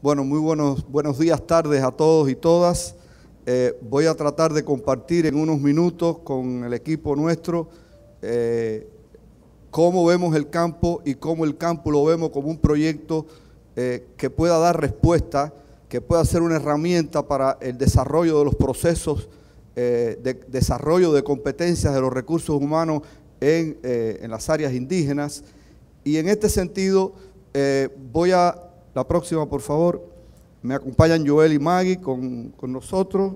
Bueno, muy buenos, buenos días, tardes a todos y todas. Eh, voy a tratar de compartir en unos minutos con el equipo nuestro eh, cómo vemos el campo y cómo el campo lo vemos como un proyecto eh, que pueda dar respuesta, que pueda ser una herramienta para el desarrollo de los procesos de desarrollo de competencias de los recursos humanos en, en las áreas indígenas. Y en este sentido voy a la próxima, por favor. Me acompañan Joel y Maggie con, nosotros.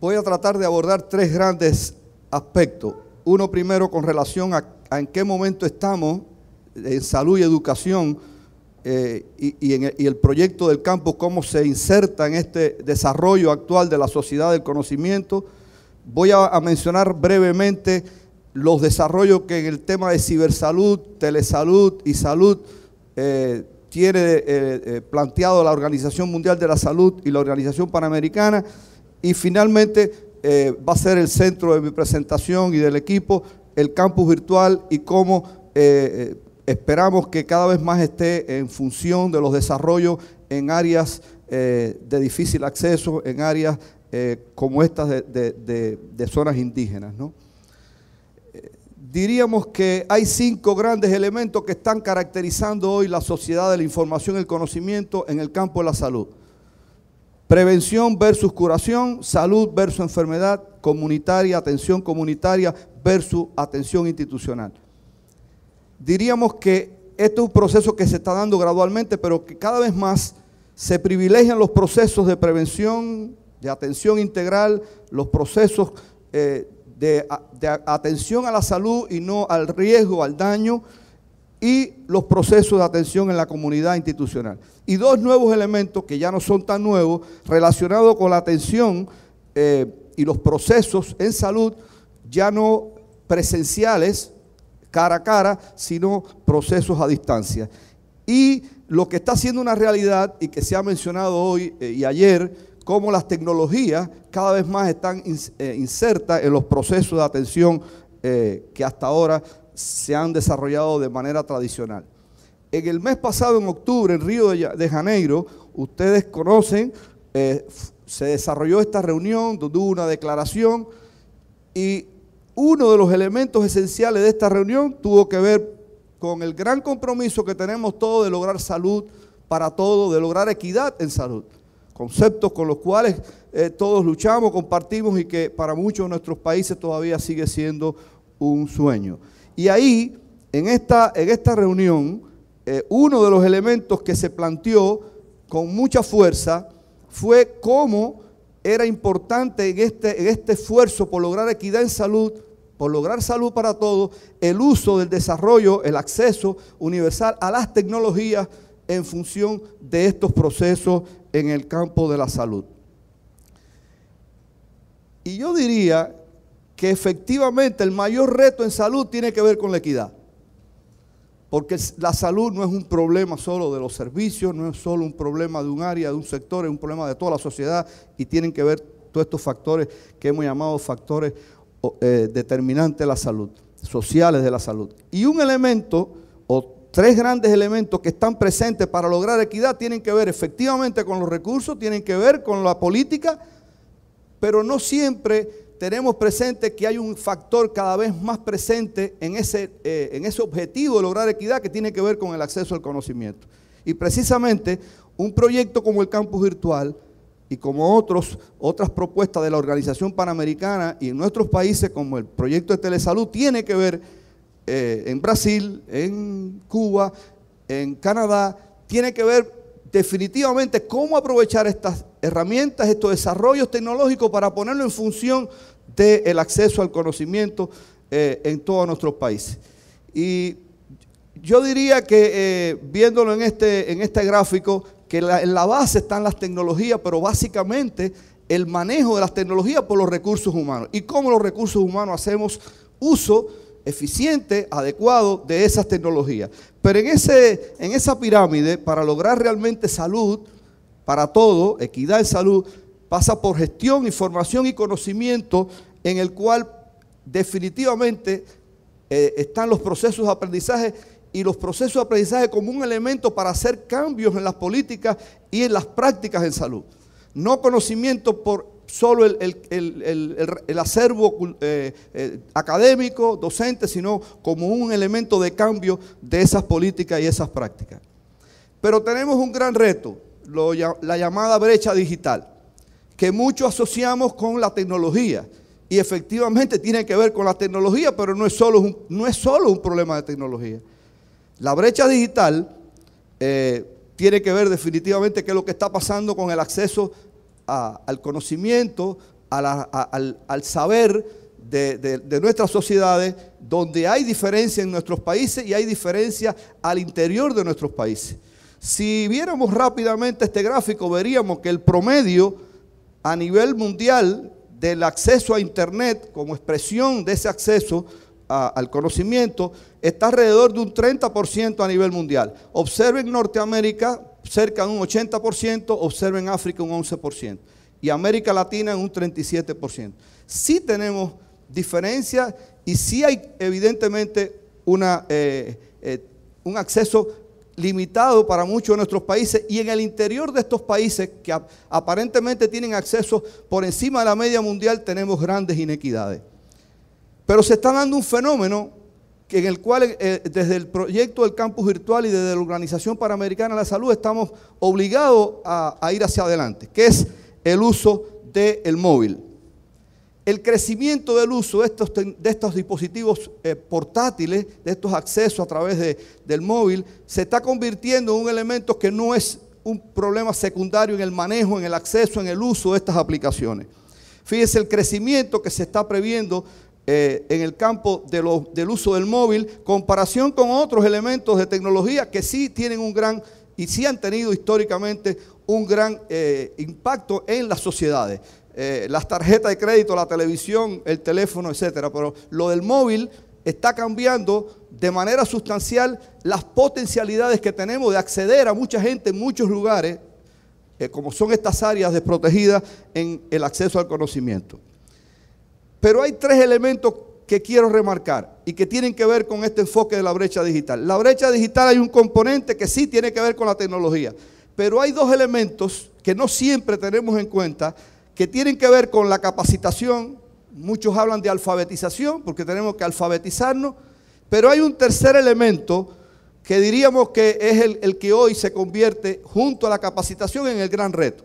Voy a tratar de abordar tres grandes aspectos. Uno primero con relación a en qué momento estamos en salud y educación eh, y, en el, proyecto del campus, cómo se inserta en este desarrollo actual de la sociedad del conocimiento. Voy a, mencionar brevemente los desarrollos que en el tema de cibersalud, telesalud y salud eh, tiene eh, planteado la Organización Mundial de la Salud y la Organización Panamericana. Y finalmente va a ser el centro de mi presentación y del equipo, el campus virtual y cómo Esperamos que cada vez más esté en función de los desarrollos en áreas eh, de difícil acceso, en áreas eh, como estas de, zonas indígenas. Eh, diríamos que hay cinco grandes elementos que están caracterizando hoy la sociedad de la información y el conocimiento en el campo de la salud. Prevención versus curación, salud versus enfermedad comunitaria, atención comunitaria versus atención institucional diríamos que este es un proceso que se está dando gradualmente, pero que cada vez más se privilegian los procesos de prevención, de atención integral, los procesos eh, de, atención a la salud y no al riesgo, al daño, y los procesos de atención en la comunidad institucional. Y dos nuevos elementos que ya no son tan nuevos, relacionados con la atención eh, y los procesos en salud, ya no presenciales, cara a cara, sino procesos a distancia. Y lo que está siendo una realidad y que se ha mencionado hoy eh, y ayer, cómo las tecnologías cada vez más están eh, insertas en los procesos de atención eh, que hasta ahora se han desarrollado de manera tradicional. En el mes pasado, en octubre, en Río de Janeiro, ustedes conocen, se desarrolló esta reunión donde hubo una declaración y uno de los elementos esenciales de esta reunión tuvo que ver con el gran compromiso que tenemos todos de lograr salud para todos, de lograr equidad en salud. Conceptos con los cuales eh, todos luchamos, compartimos y que para muchos de nuestros países todavía sigue siendo un sueño. Y ahí, en esta, en esta reunión, eh, uno de los elementos que se planteó con mucha fuerza fue cómo era importante en este, este esfuerzo por lograr equidad en salud, por lograr salud para todos, el uso del desarrollo, el acceso universal a las tecnologías en función de estos procesos en el campo de la salud. Y yo diría que efectivamente el mayor reto en salud tiene que ver con la equidad. Porque la salud no es un problema solo de los servicios, no es solo un problema de un área, de un sector, es un problema de toda la sociedad y tienen que ver todos estos factores que hemos llamado factores eh, determinantes de la salud, sociales de la salud. Y un elemento o tres grandes elementos que están presentes para lograr equidad tienen que ver efectivamente con los recursos, tienen que ver con la política, pero no siempre tenemos presente que hay un factor cada vez más presente en ese, eh, en ese objetivo de lograr equidad que tiene que ver con el acceso al conocimiento. Y precisamente un proyecto como el campus virtual y como otros, otras propuestas de la Organización Panamericana y en nuestros países como el proyecto de telesalud tiene que ver eh, en Brasil, en Cuba, en Canadá, tiene que ver definitivamente cómo aprovechar estas herramientas, estos desarrollos tecnológicos para ponerlo en función de el acceso al conocimiento eh, en todos nuestros países. Y yo diría que eh, viéndolo en este, en este gráfico, que en la base están las tecnologías, pero básicamente el manejo de las tecnologías por los recursos humanos y cómo los recursos humanos hacemos uso eficiente, adecuado de esas tecnologías. Pero en, ese, en esa pirámide, para lograr realmente salud para todo, equidad en salud, pasa por gestión, información y conocimiento en el cual definitivamente eh, están los procesos de aprendizaje y los procesos de aprendizaje como un elemento para hacer cambios en las políticas y en las prácticas en salud. No conocimiento por solo el, acervo eh, eh, académico, docente, sino como un elemento de cambio de esas políticas y esas prácticas. Pero tenemos un gran reto, la llamada brecha digital que muchos asociamos con la tecnología. Y efectivamente tiene que ver con la tecnología, pero no es solo un, no es solo un problema de tecnología. La brecha digital eh, tiene que ver definitivamente qué es lo que está pasando con el acceso al conocimiento, al, saber de, de, nuestras sociedades, donde hay diferencia en nuestros países y hay diferencia al interior de nuestros países. Si viéramos rápidamente este gráfico, veríamos que el promedio a nivel mundial del acceso a Internet como expresión de ese acceso al conocimiento está alrededor de un 30% a nivel mundial. Observen Norteamérica cerca de un 80%, observen África un 11% y América Latina en un 37%. Sí tenemos diferencias y sí hay evidentemente una, eh, eh, un acceso limitado para muchos de nuestros países y en el interior de estos países que aparentemente tienen acceso por encima de la media mundial tenemos grandes inequidades. Pero se está dando un fenómeno en el cual eh, desde el proyecto del campus virtual y desde la Organización Panamericana de la Salud estamos obligados a, ir hacia adelante, que es el uso del móvil el crecimiento del uso de estos, dispositivos eh, portátiles, de estos accesos a través del móvil, se está convirtiendo en un elemento que no es un problema secundario en el manejo, en el acceso, en el uso de estas aplicaciones. Fíjese el crecimiento que se está previendo eh, en el campo del uso del móvil, comparación con otros elementos de tecnología que sí tienen un gran y sí han tenido históricamente un gran eh, impacto en las sociedades. Eh, las tarjetas de crédito, la televisión, el teléfono, etcétera. Pero lo del móvil está cambiando de manera sustancial las potencialidades que tenemos de acceder a mucha gente en muchos lugares, eh, como son estas áreas desprotegidas en el acceso al conocimiento. Pero hay tres elementos que quiero remarcar y que tienen que ver con este enfoque de la brecha digital. La brecha digital hay un componente que sí tiene que ver con la tecnología, pero hay dos elementos que no siempre tenemos en cuenta que tienen que ver con la capacitación. Muchos hablan de alfabetización porque tenemos que alfabetizarnos, pero hay un tercer elemento que diríamos que es el, que hoy se convierte junto a la capacitación en el gran reto.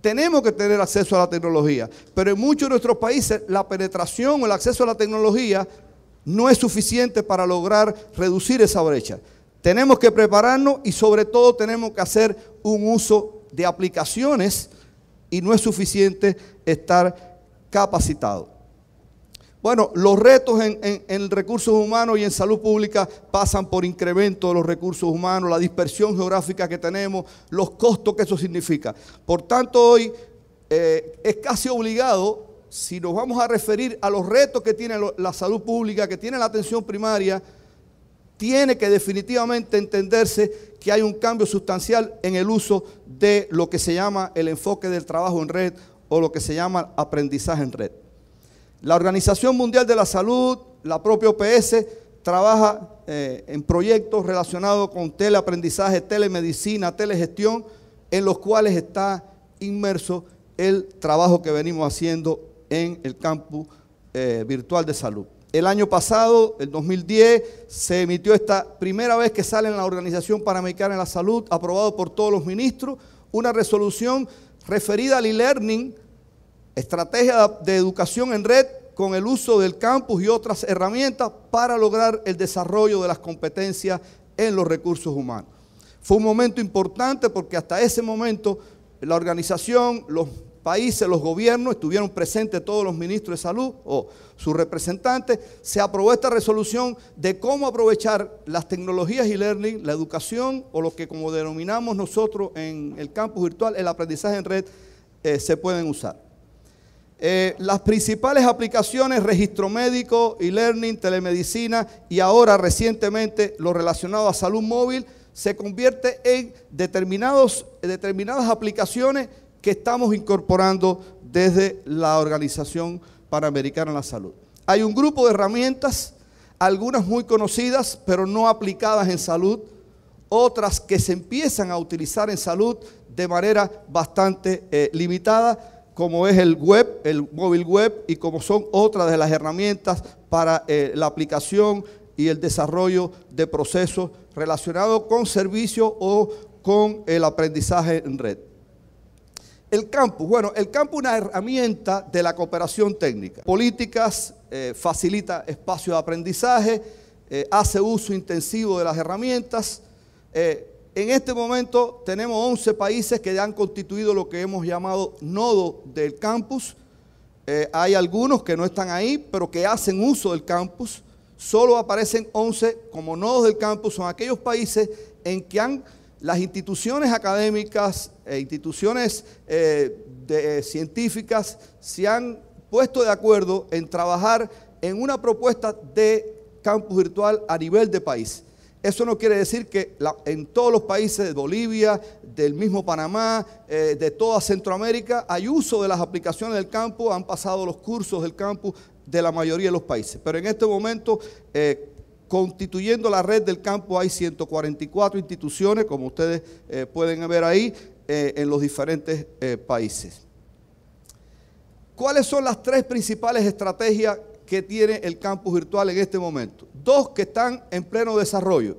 Tenemos que tener acceso a la tecnología, pero en muchos de nuestros países la penetración o el acceso a la tecnología no es suficiente para lograr reducir esa brecha. Tenemos que prepararnos y sobre todo tenemos que hacer un uso de aplicaciones y no es suficiente estar capacitado. Bueno, los retos en, recursos humanos y en salud pública pasan por incremento de los recursos humanos, la dispersión geográfica que tenemos, los costos que eso significa. Por tanto, hoy eh, es casi obligado, si nos vamos a referir a los retos que tiene la salud pública, que tiene la atención primaria, tiene que definitivamente entenderse que hay un cambio sustancial en el uso de lo que se llama el enfoque del trabajo en red o lo que se llama aprendizaje en red. La Organización Mundial de la Salud, la propia OPS, trabaja eh, en proyectos relacionados con teleaprendizaje, telemedicina, telegestión, en los cuales está inmerso el trabajo que venimos haciendo en el campo eh, virtual de salud. El año pasado, el 2010, se emitió esta primera vez que sale en la Organización Panamericana de la Salud, aprobado por todos los ministros, una resolución referida al e-learning, estrategia de educación en red con el uso del campus y otras herramientas para lograr el desarrollo de las competencias en los recursos humanos. Fue un momento importante porque hasta ese momento la organización, los países, los gobiernos, estuvieron presentes todos los ministros de salud o sus representantes, se aprobó esta resolución de cómo aprovechar las tecnologías e learning, la educación o lo que como denominamos nosotros en el campus virtual, el aprendizaje en red, eh, se pueden usar. Eh, las principales aplicaciones, registro médico, e-learning, telemedicina y ahora recientemente lo relacionado a salud móvil, se convierte en determinados, determinadas aplicaciones que estamos incorporando desde la Organización Panamericana de la Salud. Hay un grupo de herramientas, algunas muy conocidas, pero no aplicadas en salud, otras que se empiezan a utilizar en salud de manera bastante eh, limitada, como es el web, el móvil web, y como son otras de las herramientas para eh, la aplicación y el desarrollo de procesos relacionados con servicios o con el aprendizaje en red. El campus, bueno, el campus es una herramienta de la cooperación técnica. Políticas, eh, facilita espacios de aprendizaje, eh, hace uso intensivo de las herramientas. Eh, en este momento tenemos 11 países que ya han constituido lo que hemos llamado nodo del campus. hay algunos que no están ahí, pero que hacen uso del campus. Solo aparecen 11 como nodos del campus. Son aquellos países en que las instituciones académicas, e instituciones eh, eh, científicas se han puesto de acuerdo en trabajar en una propuesta de campus virtual a nivel de país. Eso no quiere decir que en todos los países de Bolivia, del mismo Panamá, eh, de toda Centroamérica, hay uso de las aplicaciones del campo, han pasado los cursos del campus de la mayoría de los países. Pero en este momento, constituyendo la red del campo, hay 144 instituciones, como ustedes pueden ver ahí, eh, en los diferentes eh, países. ¿Cuáles son las tres principales estrategias que tiene el campus virtual en este momento? Dos que están en pleno desarrollo.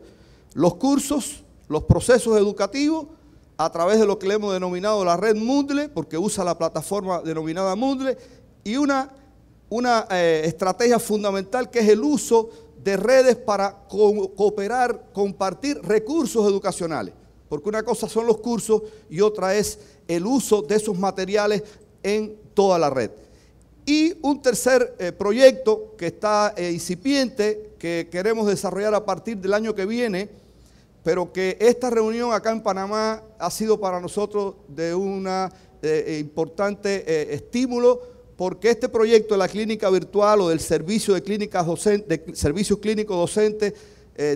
Los cursos, los procesos educativos a través de lo que le hemos denominado la red Moodle, porque usa la plataforma denominada Moodle, y una, una eh, estrategia fundamental que es el uso de redes para cooperar, compartir recursos educacionales. Porque una cosa son los cursos y otra es el uso de esos materiales en toda la red. Y un tercer eh, proyecto que está eh, incipiente, que queremos desarrollar a partir del año que viene, pero que esta reunión acá en Panamá ha sido para nosotros de un eh, importante estímulo, porque este proyecto de la clínica virtual o del servicio de, clínicas docente, clínicos docentes,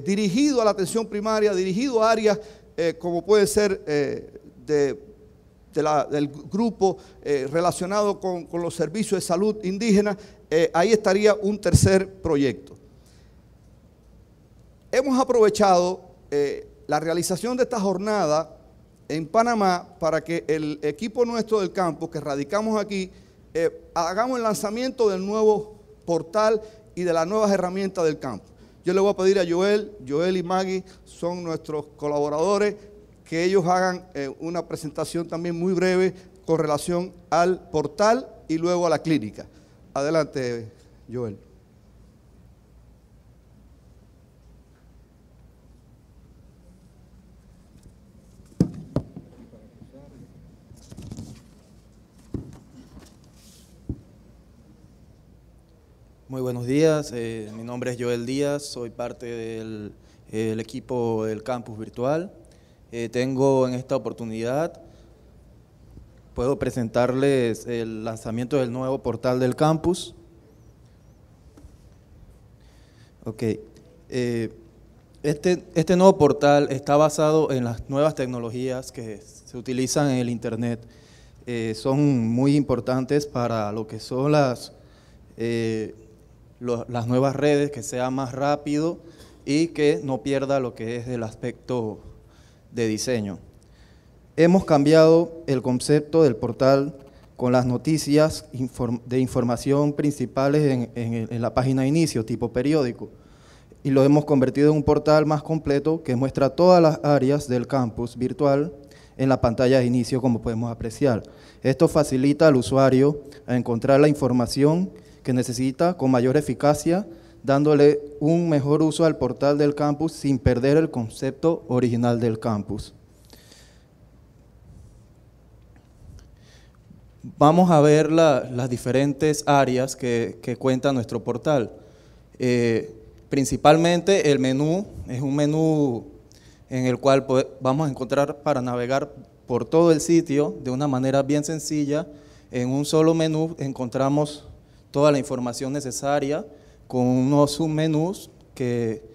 dirigido a la atención primaria, dirigido a áreas eh, como puede ser eh, del grupo eh, relacionado con, los servicios de salud indígena, ahí estaría un tercer proyecto. Hemos aprovechado la realización de esta jornada en Panamá para que el equipo nuestro del campo, que radicamos aquí, hagamos el lanzamiento del nuevo portal y de las nuevas herramientas del campo. Yo le voy a pedir a Joel, Joel y Maggie son nuestros colaboradores, que ellos hagan eh, una presentación también muy breve con relación al portal y luego a la clínica. Adelante, Joel. Muy buenos días, eh, mi nombre es Joel Díaz, soy parte del equipo del campus virtual. Eh, tengo en esta oportunidad, puedo presentarles el lanzamiento del nuevo portal del campus. Ok. Eh, este, este, nuevo portal está basado en las nuevas tecnologías que se utilizan en el Internet. son muy importantes para lo que son las las nuevas redes, que sea más rápido y que no pierda lo que es el aspecto de diseño. Hemos cambiado el concepto del portal con las noticias de información principales en, la página inicio, tipo periódico. Y lo hemos convertido en un portal más completo que muestra todas las áreas del campus virtual en la pantalla de inicio, como podemos apreciar. Esto facilita al usuario a encontrar la información que necesita con mayor eficacia, dándole un mejor uso al portal del campus sin perder el concepto original del campus. Vamos a ver las diferentes áreas que, cuenta nuestro portal. Eh, principalmente el menú es un menú en el cual vamos a encontrar para navegar por todo el sitio de una manera bien sencilla. En un solo menú encontramos toda la información necesaria con unos submenús que,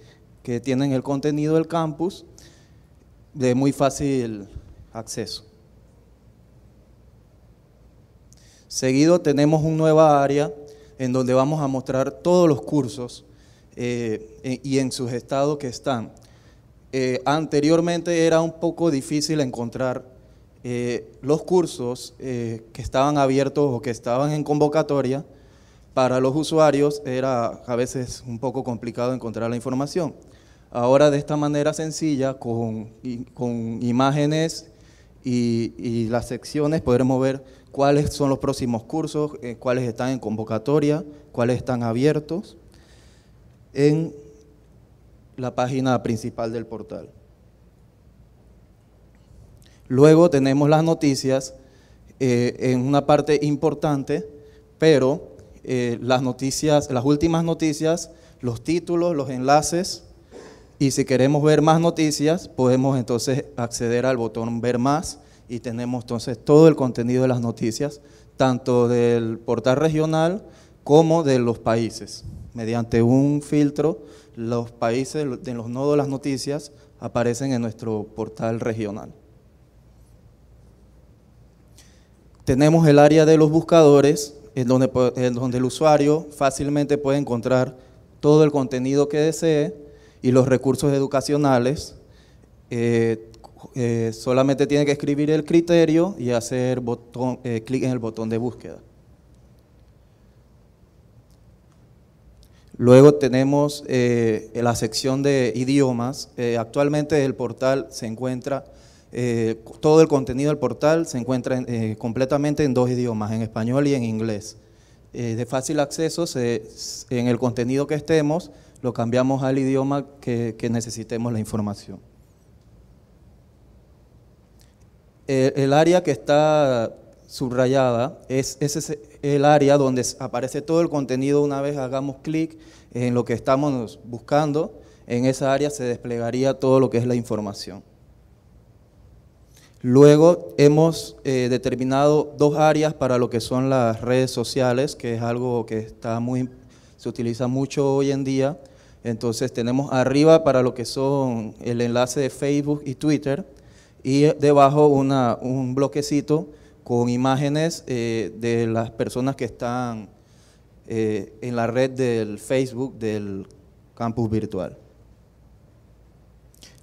tienen el contenido del campus de muy fácil acceso. Seguido tenemos una nueva área en donde vamos a mostrar todos los cursos eh, y en sus estados que están. Eh, anteriormente era un poco difícil encontrar eh, los cursos que estaban abiertos o que estaban en convocatoria para los usuarios era a veces un poco complicado encontrar la información. Ahora de esta manera sencilla, con, imágenes y, las secciones, podremos ver cuáles son los próximos cursos, eh, cuáles están en convocatoria, cuáles están abiertos en la página principal del portal. Luego tenemos las noticias eh, en una parte importante, pero eh, las noticias, las últimas noticias, los títulos, los enlaces. Y si queremos ver más noticias, podemos entonces acceder al botón ver más y tenemos entonces todo el contenido de las noticias, tanto del portal regional como de los países. Mediante un filtro, los países de los nodos de las noticias aparecen en nuestro portal regional. Tenemos el área de los buscadores, en donde, el usuario fácilmente puede encontrar todo el contenido que desee y los recursos educacionales. Eh, eh, solamente tiene que escribir el criterio y hacer eh, clic en el botón de búsqueda. Luego tenemos la sección de idiomas. actualmente el portal se encuentra eh, todo el contenido del portal se encuentra eh, completamente en dos idiomas, en español y en inglés. Eh, de fácil acceso, en el contenido que estemos, lo cambiamos al idioma que, necesitemos la información. el área que está subrayada es el área donde aparece todo el contenido una vez hagamos clic en lo que estamos buscando. En esa área se desplegaría todo lo que es la información. Luego hemos eh, determinado dos áreas para lo que son las redes sociales, que es algo que se utiliza mucho hoy en día. Entonces tenemos arriba para lo que son el enlace de Facebook y Twitter y debajo un bloquecito con imágenes eh, de las personas que están eh, en la red del Facebook del campus virtual.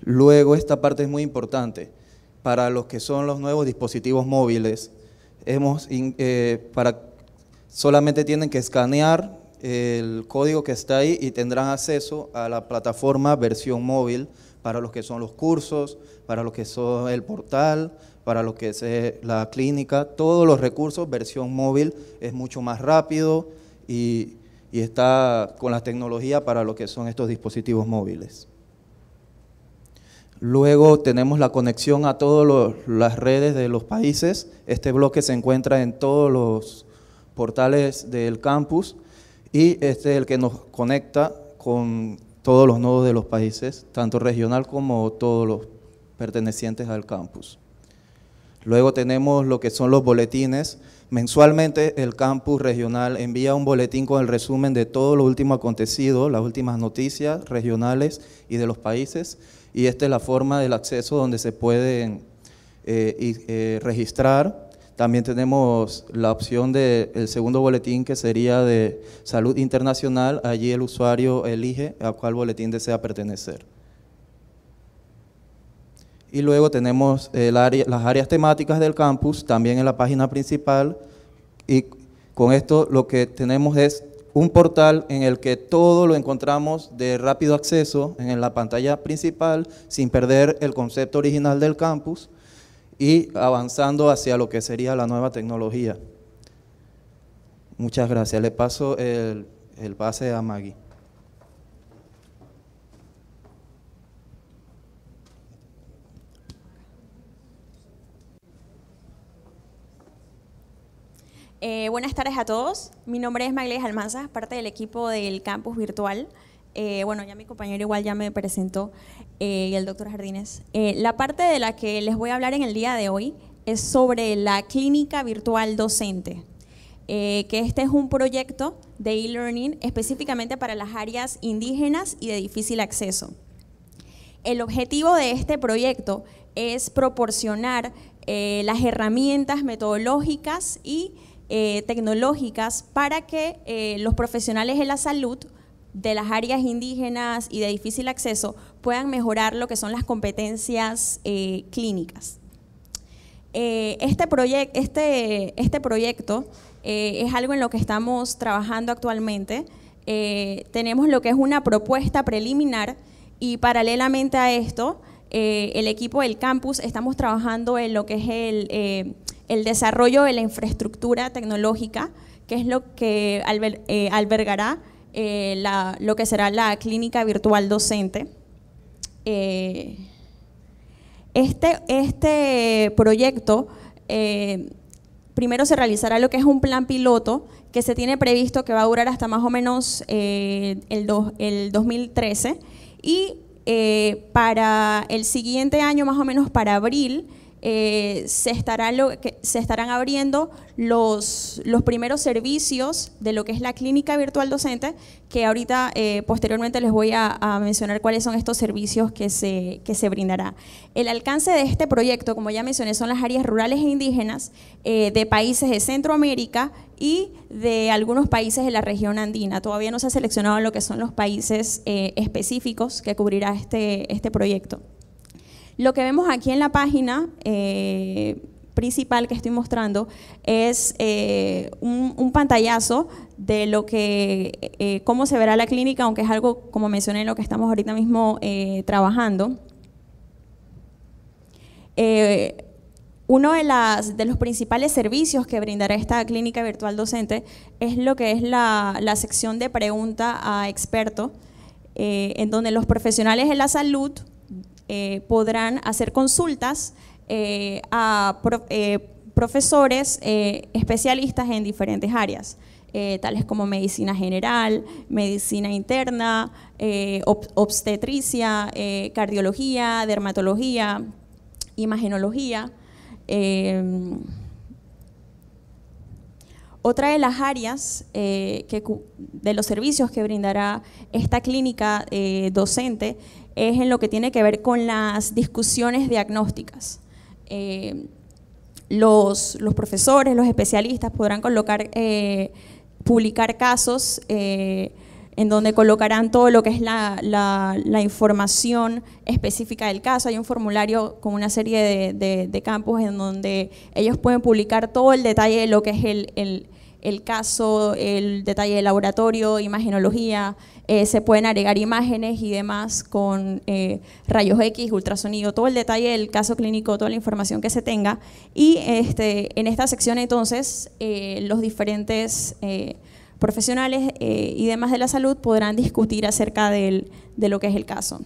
Luego esta parte es muy importante para los que son los nuevos dispositivos móviles. Hemos, eh, para, solamente tienen que escanear el código que está ahí y tendrán acceso a la plataforma versión móvil para los que son los cursos, para los que son el portal, para lo que es la clínica, todos los recursos, versión móvil es mucho más rápido y, y está con la tecnología para lo que son estos dispositivos móviles. Luego tenemos la conexión a todas las redes de los países. Este bloque se encuentra en todos los portales del campus y este es el que nos conecta con todos los nodos de los países, tanto regional como todos los pertenecientes al campus. Luego tenemos lo que son los boletines. Mensualmente el campus regional envía un boletín con el resumen de todo lo último acontecido, las últimas noticias regionales y de los países y esta es la forma del acceso donde se pueden eh, eh, registrar. También tenemos la opción del segundo boletín que sería de salud internacional. Allí el usuario elige a cuál boletín desea pertenecer. Y luego tenemos las áreas temáticas del campus, también en la página principal. Y con esto lo que tenemos es un portal en el que todo lo encontramos de rápido acceso en la pantalla principal, sin perder el concepto original del campus y avanzando hacia lo que sería la nueva tecnología. Muchas gracias. Le paso el, pase a Maggie. Eh, buenas tardes a todos. Mi nombre es Magdalena Almanza, parte del equipo del campus virtual. Eh, bueno, ya mi compañero igual ya me presentó eh, el doctor Jardines. la parte de la que les voy a hablar en el día de hoy es sobre la clínica virtual docente, que este es un proyecto de e-learning específicamente para las áreas indígenas y de difícil acceso. El objetivo de este proyecto es proporcionar las herramientas metodológicas y eh, tecnológicas para que eh, los profesionales de la salud de las áreas indígenas y de difícil acceso puedan mejorar lo que son las competencias eh, clínicas. Este, proyecto, este, este, proyecto es algo en lo que estamos trabajando actualmente. tenemos lo que es una propuesta preliminar y paralelamente a esto, el equipo del campus estamos trabajando en lo que es el el desarrollo de la infraestructura tecnológica, que es lo que eh, albergará eh, lo que será la clínica virtual docente. Eh, este, este, proyecto primero se realizará lo que es un plan piloto que se tiene previsto que va a durar hasta más o menos el, 2013 y para el siguiente año, más o menos para abril, eh, se, estará se, estarán abriendo los, los, primeros servicios de lo que es la clínica virtual docente, que ahorita eh, posteriormente les voy a, mencionar cuáles son estos servicios que se, que se brindará. El alcance de este proyecto, como ya mencioné, son las áreas rurales e indígenas eh, de países de Centroamérica y de algunos países de la región andina. Todavía no se ha seleccionado lo que son los países específicos que cubrirá este, este proyecto. Lo que vemos aquí en la página eh, principal que estoy mostrando es eh, un, pantallazo de lo que, eh, cómo se verá la clínica, aunque es algo, como mencioné, lo que estamos ahorita mismo trabajando. Uno de, los principales servicios que brindará esta clínica virtual docente es lo que es la, sección de pregunta a experto, en donde los profesionales de la salud eh, podrán hacer consultas eh, a eh, profesores especialistas en diferentes áreas. tales como medicina general, medicina interna, obstetricia, cardiología, dermatología, imagenología. Em, otra de las áreas de los servicios que brindará esta clínica docente es en lo que tiene que ver con las discusiones diagnósticas. Eh, los, profesores, los especialistas podrán colocar, eh, publicar casos eh, en donde colocarán todo lo que es la, información específica del caso. Hay un formulario con una serie de, de, campos en donde ellos pueden publicar todo el detalle de lo que es el, el caso, el detalle de laboratorio, imagenología, eh, se pueden agregar imágenes y demás con eh, rayos X, ultrasonido, todo el detalle del caso clínico, toda la información que se tenga. Y este, en esta sección entonces eh, los diferentes profesionales y demás de la salud podrán discutir acerca de lo que es el caso.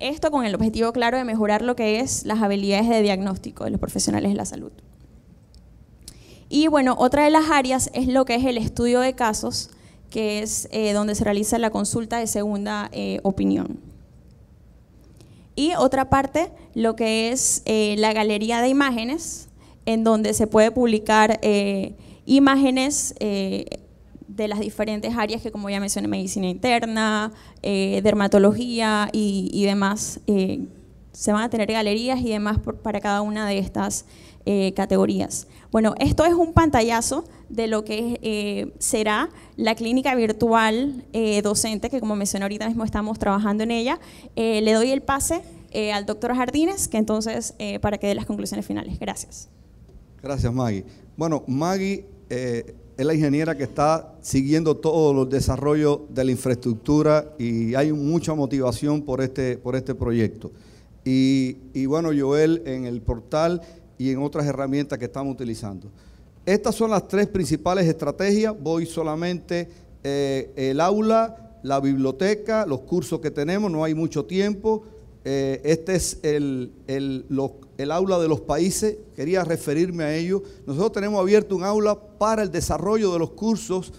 Esto con el objetivo claro de mejorar lo que es las habilidades de diagnóstico de los profesionales de la salud. Y bueno, otra de las áreas es lo que es el estudio de casos, que es eh, donde se realiza la consulta de segunda eh, opinión. Y otra parte, lo que es eh, la galería de imágenes, en donde se puede publicar imágenes de las diferentes áreas que, como ya mencioné, medicina interna, dermatología y, demás. se van a tener galerías y demás para cada una de estas eh, categorías. Bueno, esto es un pantallazo de lo que eh, será la clínica virtual eh, docente, que como mencioné ahorita mismo estamos trabajando en ella. le doy el pase al doctor Jardines, que entonces para que dé las conclusiones finales. Gracias. Gracias, Maggie. Bueno, Maggie es la ingeniera que está siguiendo todos los desarrollos de la infraestructura y hay mucha motivación por este, por este proyecto. Y, y bueno, Joel, en el portal y en otras herramientas que estamos utilizando. Estas son las tres principales estrategias. Voy solamente eh, el aula, la biblioteca, los cursos que tenemos, no hay mucho tiempo. Eh, este es el, el aula de los países, quería referirme a ello. Nosotros tenemos abierto un aula para el desarrollo de los cursos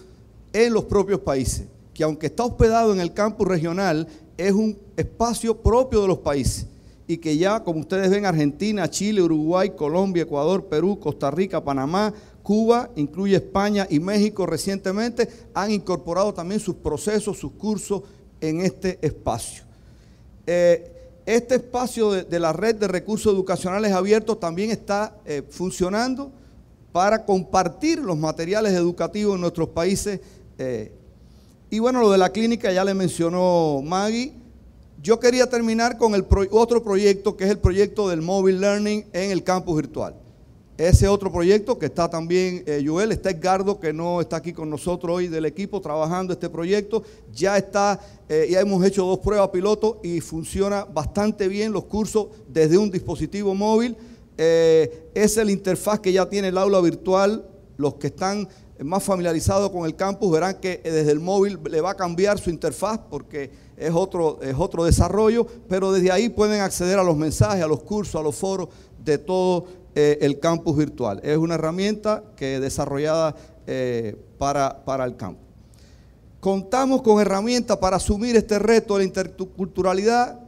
en los propios países, que aunque está hospedado en el campus regional, es un espacio propio de los países y que ya, como ustedes ven, Argentina, Chile, Uruguay, Colombia, Ecuador, Perú, Costa Rica, Panamá, Cuba, incluye España y México recientemente, han incorporado también sus procesos, sus cursos en este espacio. Eh, este espacio de, la red de recursos educacionales abiertos también está eh, funcionando para compartir los materiales educativos en nuestros países. Eh, y bueno, lo de la clínica ya le mencionó Maggie. Yo quería terminar con el otro proyecto que es el proyecto del Mobile Learning en el campus virtual. Ese otro proyecto que está también, eh, Joel, está Edgardo, que no está aquí con nosotros hoy del equipo trabajando este proyecto. Ya está, eh, hemos hecho dos pruebas piloto y funciona bastante bien los cursos desde un dispositivo móvil. Eh, es el interfaz que ya tiene el aula virtual. Los que están más familiarizado con el campus verán que eh, desde el móvil le va a cambiar su interfaz porque es otro, es otro desarrollo, pero desde ahí pueden acceder a los mensajes, a los cursos, a los foros de todo eh, el campus virtual. Es una herramienta que desarrollada eh, para, para el campus. Contamos con herramientas para asumir este reto de la interculturalidad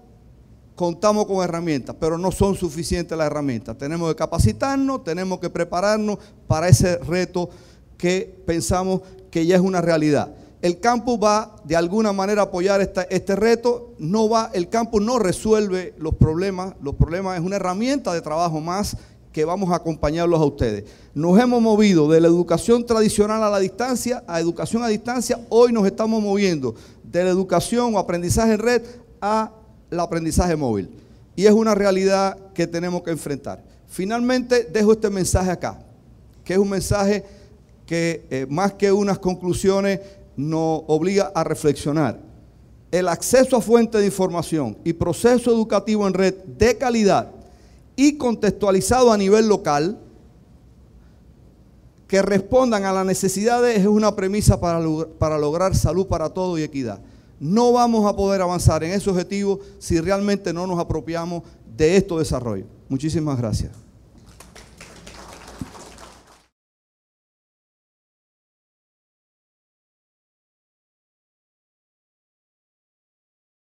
contamos con herramientas, pero no son suficientes las herramientas. Tenemos que capacitarnos, tenemos que prepararnos para ese reto que pensamos que ya es una realidad. El campus va de alguna manera a apoyar esta, este reto, no va, el campus no resuelve los problemas, los problemas es una herramienta de trabajo más que vamos a acompañarlos a ustedes. Nos hemos movido de la educación tradicional a la distancia, a educación a distancia, hoy nos estamos moviendo de la educación o aprendizaje en red a el aprendizaje móvil. Y es una realidad que tenemos que enfrentar. Finalmente, dejo este mensaje acá, que es un mensaje que eh, más que unas conclusiones nos obliga a reflexionar. El acceso a fuentes de información y proceso educativo en red de calidad y contextualizado a nivel local que respondan a las necesidades es una premisa para, para lograr salud para todos y equidad. No vamos a poder avanzar en ese objetivo si realmente no nos apropiamos de este desarrollo. Muchísimas gracias.